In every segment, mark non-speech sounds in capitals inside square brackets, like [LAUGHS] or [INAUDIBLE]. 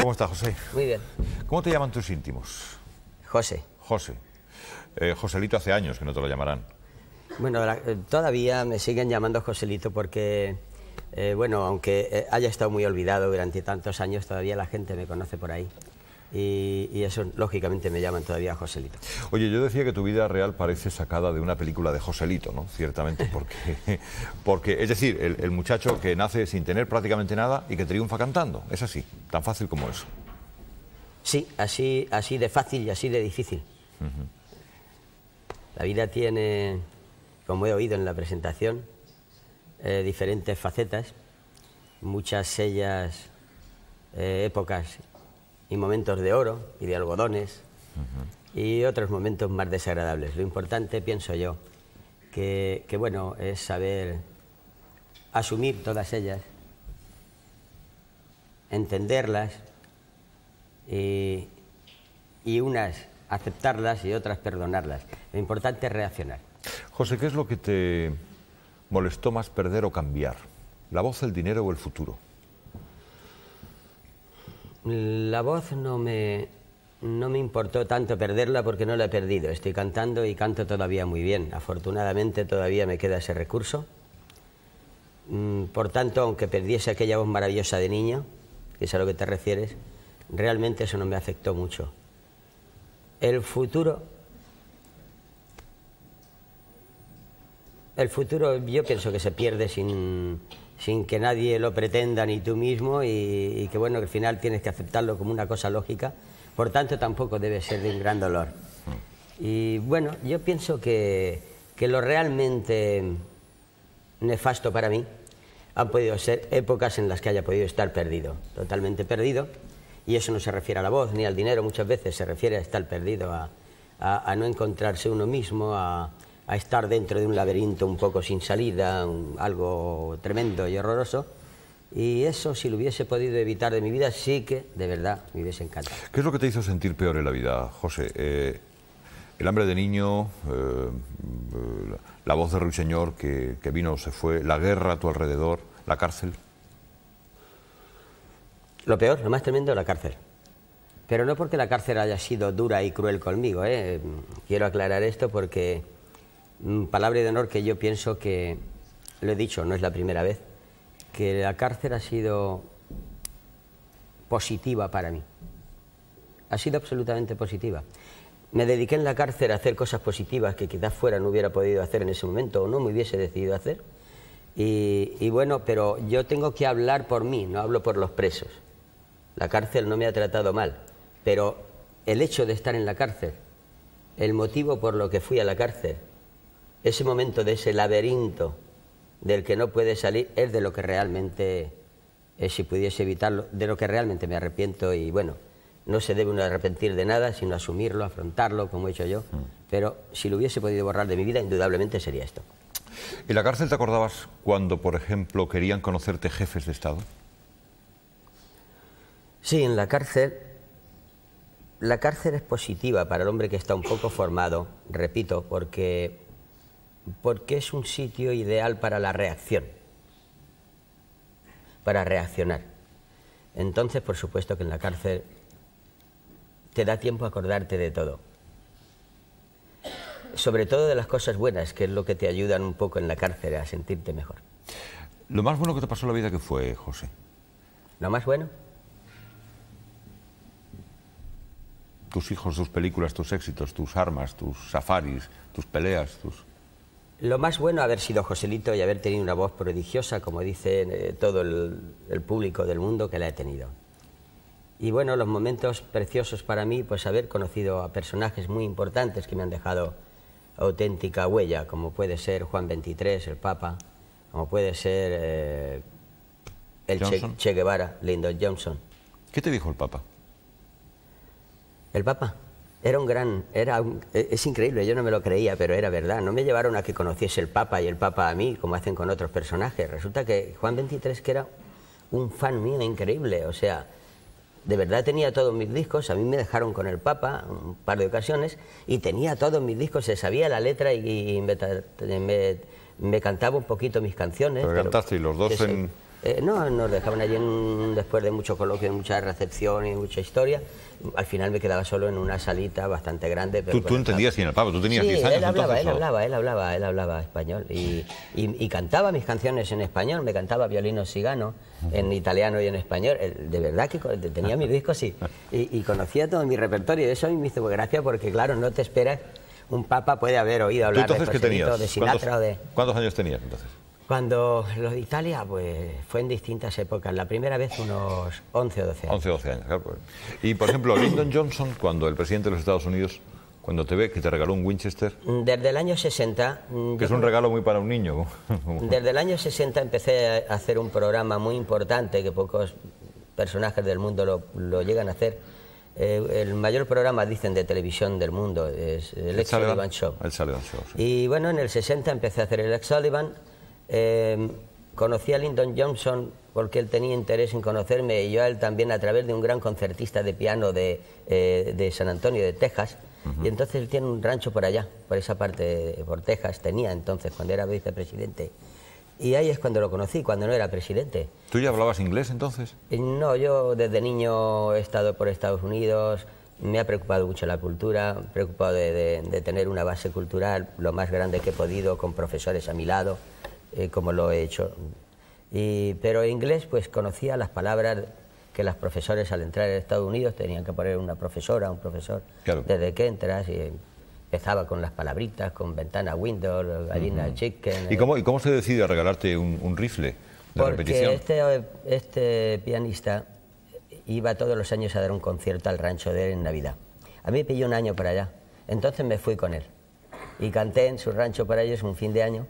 ¿Cómo estás, José? Muy bien. ¿Cómo te llaman tus íntimos? José. José. Eh, Joselito hace años que no te lo llamarán. Bueno, eh, todavía me siguen llamando Joselito porque, eh, bueno, aunque haya estado muy olvidado durante tantos años, todavía la gente me conoce por ahí. Y, eso, lógicamente, me llaman todavía Joselito. Oye, yo decía que tu vida real parece sacada de una película de Joselito, ¿no? Ciertamente, [LAUGHS] porque, porque es decir, el, muchacho que nace sin tener prácticamente nada y que triunfa cantando. Es así, tan fácil como eso. Sí, así, así de fácil y así de difícil. La vida tiene, como he oído en la presentación, eh, diferentes facetas, muchas ellas eh, épocas y momentos de oro y de algodones y otros momentos más desagradables. Lo importante, pienso yo, que, bueno, es saber asumir todas ellas, entenderlas y, y unas aceptarlas y otras perdonarlas. Lo importante es reaccionar. José, ¿qué es lo que te molestó más perder o cambiar? ¿La voz, el dinero o el futuro? La voz no me, no me importó tanto perderla porque no la he perdido. Estoy cantando y canto todavía muy bien. Afortunadamente todavía me queda ese recurso. Mm, por tanto, aunque perdiese aquella voz maravillosa de niño, que es a lo que te refieres, realmente eso no me afectó mucho. El futuro... El futuro yo pienso que se pierde sin sin que nadie lo pretenda ni tú mismo y, que bueno, al final tienes que aceptarlo como una cosa lógica, por tanto tampoco debe ser de un gran dolor. Y bueno, yo pienso que, lo realmente nefasto para mí han podido ser épocas en las que haya podido estar perdido, totalmente perdido, y eso no se refiere a la voz ni al dinero, muchas veces se refiere a estar perdido, a, a no encontrarse uno mismo, a, a estar dentro de un laberinto un poco sin salida, algo tremendo y horroroso. Y eso, si lo hubiese podido evitar de mi vida, sí que de verdad me hubiese encantado. ¿Qué es lo que te hizo sentir peor en la vida, José? Eh, el hambre de niño, eh, eh, la voz de Ruiseñor que, que vino o se fue, la guerra a tu alrededor, la cárcel. Lo peor, lo más tremendo, la cárcel. Pero no porque la cárcel haya sido dura y cruel conmigo. Quiero aclarar esto porque Mm, palabra de honor que yo pienso que, lo he dicho, no es la primera vez, que la cárcel ha sido positiva para mí. Ha sido absolutamente positiva. Me dediqué en la cárcel a hacer cosas positivas que quizás fuera no hubiera podido hacer en ese momento o no me hubiese decidido hacer. Y, y bueno, pero yo tengo que hablar por mí, no hablo por los presos. La cárcel no me ha tratado mal, pero el hecho de estar en la cárcel, el motivo por lo que fui a la cárcel, ese momento de ese laberinto del que no puede salir es de lo que realmente, eh, si pudiese evitarlo, de lo que realmente me arrepiento y bueno, no se debe uno arrepentir de nada, sino asumirlo, afrontarlo, como he hecho yo, mm. pero si lo hubiese podido borrar de mi vida, indudablemente sería esto. ¿En la cárcel te acordabas cuando, por ejemplo, querían conocerte jefes de Estado? Sí, en la cárcel. La cárcel es positiva para el hombre que está un poco formado, repito, porque porque es un sitio ideal para la reacción, para reaccionar. Entonces, por supuesto que en la cárcel te da tiempo a acordarte de todo. Sobre todo de las cosas buenas, que es lo que te ayudan un poco en la cárcel a sentirte mejor. ¿Lo más bueno que te pasó en la vida que fue, José? ¿Lo más bueno? Tus hijos, tus películas, tus éxitos, tus armas, tus safaris, tus peleas, tus... Lo más bueno haber sido Joselito y haber tenido una voz prodigiosa, como dice eh, todo el, público del mundo que la he tenido. Y bueno, los momentos preciosos para mí, pues haber conocido a personajes muy importantes que me han dejado auténtica huella, como puede ser Juan XXIII, el Papa, como puede ser eh, el che, che Guevara, Lyndon Johnson. ¿Qué te dijo el Papa? ¿El Papa? Era un gran, era e, es increíble, yo no me lo creía, pero era verdad. No me llevaron a que conociese el Papa y el Papa a mí, como hacen con otros personajes. Resulta que Juan 23 que era un fan mío increíble, o sea, de verdad tenía todos mis discos, a mí me dejaron con el Papa un par de ocasiones y tenía todos mis discos, se sabía la letra y, me, cantaba un poquito mis canciones. Pero, cantaste y los dos en... Eh, no, nos dejaban allí en, después de mucho coloquio, mucha recepción y mucha historia. Al final me quedaba solo en una salita bastante grande. Pero ¿Tú, tú entendías bien el pavo? ¿Tú tenías 10 años? Él hablaba, él, hablaba, él hablaba, español. Y, cantaba mis canciones en español, me cantaba violino cigano en italiano y en español. Eh, de verdad que tenía mis discos sí. y, conocía todo mi repertorio. Eso Y me hizo gracia porque, claro, no te esperas. Un papa puede haber oído hablar de, de Sinatra de... ¿Cuántos años tenías entonces? Cuando lo de Italia, pues fue en distintas épocas. La primera vez unos 11 o 12 años. 11 o 12 años, claro. Pues. Y por ejemplo, Lyndon Johnson, cuando el presidente de los Estados Unidos, cuando te ve que te regaló un Winchester. Desde el año 60. Que mm, es un regalo muy para un niño. [LAUGHS] desde el año 60 empecé a hacer un programa muy importante que pocos personajes del mundo lo, llegan a hacer. Eh, el mayor programa, dicen, de televisión del mundo es el, Ex Sullivan Show. El Sullivan Show Y bueno, en el 60 empecé a hacer el Ex Sullivan Em, conocí a Lyndon Johnson porque él tenía interés en conocerme y yo a él también a través de un gran concertista de piano de, eh, San Antonio, de Texas. Y entonces él tiene un rancho por allá, por esa parte, por Texas, tenía entonces cuando era vicepresidente. Y ahí es cuando lo conocí, cuando no era presidente. ¿Tú ya hablabas inglés entonces? Eh, no, yo desde niño he estado por Estados Unidos, me ha preocupado mucho la cultura, preocupado de tener una base cultural lo más grande que he podido, con profesores a mi lado. Eh, como lo he hecho. pero en inglés pues conocía las palabras que las profesores al entrar en Estados Unidos tenían que poner una profesora, un profesor, desde que entras y empezaba con las palabritas, con ventana, window, gallina, chicken. ¿Y cómo, eh. ¿Y cómo se decide regalarte un, rifle de porque repetición? Este, este pianista iba todos los años a dar un concierto al rancho de él en Navidad. A mí me pilló un año para allá, entonces me fui con él y canté en su rancho para ellos un fin de año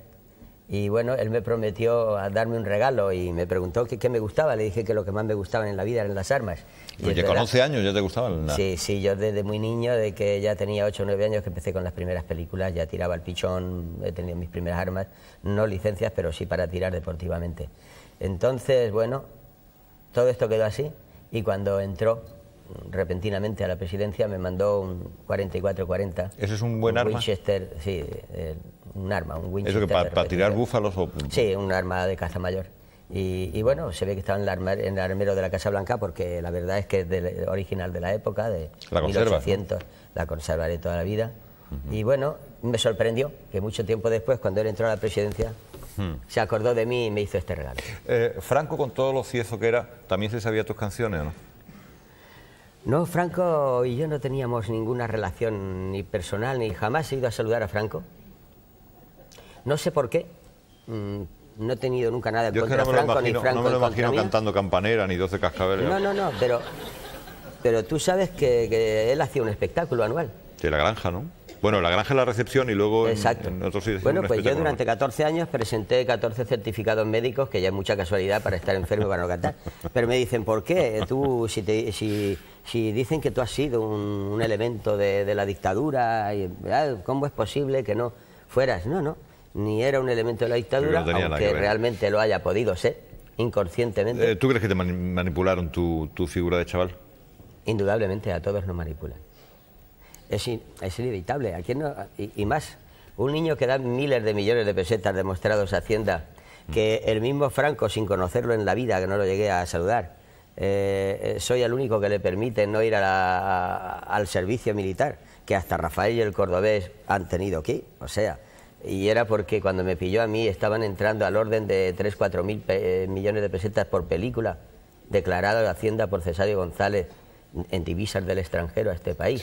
y bueno, él me prometió a darme un regalo y me preguntó qué, me gustaba. Le dije que lo que más me gustaba en la vida eran las armas. Pues con 11 años ya te gustaban. armas... Sí, sí, yo desde muy niño, de que ya tenía 8 o 9 años que empecé con las primeras películas, ya tiraba el pichón, he tenido mis primeras armas, no licencias, pero sí para tirar deportivamente. Entonces, bueno, todo esto quedó así y cuando entró repentinamente a la presidencia, me mandó un 44-40. ¿Eso es un buen un arma? Winchester, sí, eh, un arma, un Winchester. ¿Eso para, tirar búfalos o...? Sí, un arma de caza mayor. Y, bueno, se ve que estaba en, el armero de la Casa Blanca porque la verdad es que es del, original de la época, de la 1800, la conservaré toda la vida. Y bueno, me sorprendió que mucho tiempo después, cuando él entró a la presidencia, hmm. se acordó de mí y me hizo este regalo. Eh, Franco, con todos lo cieso que era, ¿también se sabía tus canciones o no? No, Franco y yo no teníamos ninguna relación ni personal, ni jamás he ido a saludar a Franco. No sé por qué. Mm, no he tenido nunca nada contra Franco, No me lo imagino cantando campanera ni 12 cascabeles. No, no, no, pero, pero tú sabes que él hacía un espectáculo anual. De la granja, ¿no? Bueno, la granja en la recepción y luego Exacto. Bueno, pues yo durante 14 años presenté 14 certificados médicos, que ya es mucha casualidad para estar enfermo, y para no cantar. Pero me dicen, ¿por qué? Tú, si, te, si, si dicen que tú has sido un, elemento de, la dictadura, y, ah, ¿cómo es posible que no fueras? No, no, ni era un elemento de la dictadura, aunque realmente lo haya podido ser, inconscientemente. Eh, ¿Tú crees que te manipularon tu figura de chaval? Indudablemente, a todos nos manipulan es, inevitable. no, y, más, un niño que da miles de millones de pesetas demostrados a Hacienda, que el mismo Franco, sin conocerlo en la vida, que no lo llegué a saludar, eh, eh, soy el único que le permite no ir al servicio militar, que hasta Rafael y el Cordobés han tenido aquí. O sea, y era porque cuando me pilló a mí estaban entrando al orden de 3, 4 mil eh, millones de pesetas por película, declarado de Hacienda por Cesario González en divisas del extranjero a este país.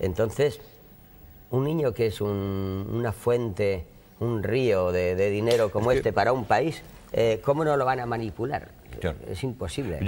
Entonces, un niño que es una fuente, un río de, dinero como este para un país, eh, ¿cómo no lo van a manipular? Es imposible.